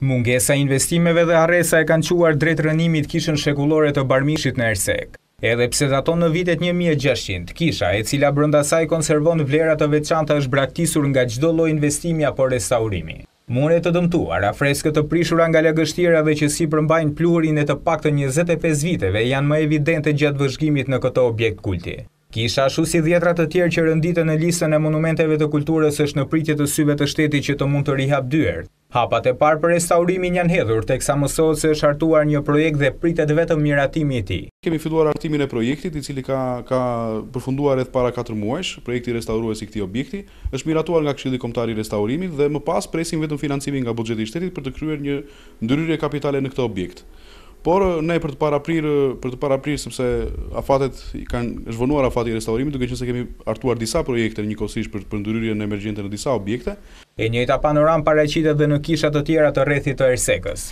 Mungesa investimeve dhe aresa e kanë quar drejtë rënimit kishën shekullore të barmishit në Ersek. Edhe pse dato në vitet 1600, kisha e cila brënda saj konservon vlerat të veçanta është braktisur nga gjdo loj investimja për restaurimi. Mure të dëmtuar, a freskët të prishura nga lagështira dhe që si përmbajnë plurin e të pak të 25 viteve janë më evidente gjatë vëzhgimit në këto objekt kulti. Kisha ashtu si djetrat të tjerë që rënditë në listën e monumenteve të kulturës është në pritje të syve të shteti që të mund të rihap dyërt, Hapat e parë për restaurimin janë hedhur, tek sa mësot se është artuar një projekt dhe pritet vetëm miratimi ti. Kemi filluar artimin e projektit, i cili ka përfunduar edhe para 4 muesh, projekti restauruës i këti objekti, është miratuar nga këshili komtari restaurimit dhe më pas presim vetëm financimin nga budgeti shtetit për të kryer një ndryrje kapitale në këtë objekt por uh, ne për të paraprir uh, për të paraprir sepse afatet i kanë zhvonuar afati i restaurimit, duke qenë se kemi hartuar disa projekte njëkohësisht për për ndryrjen në emergjente në disa objekte. E njëjta panoramë paraqitet edhe në kisha të tjera të rrethit të Ersekës.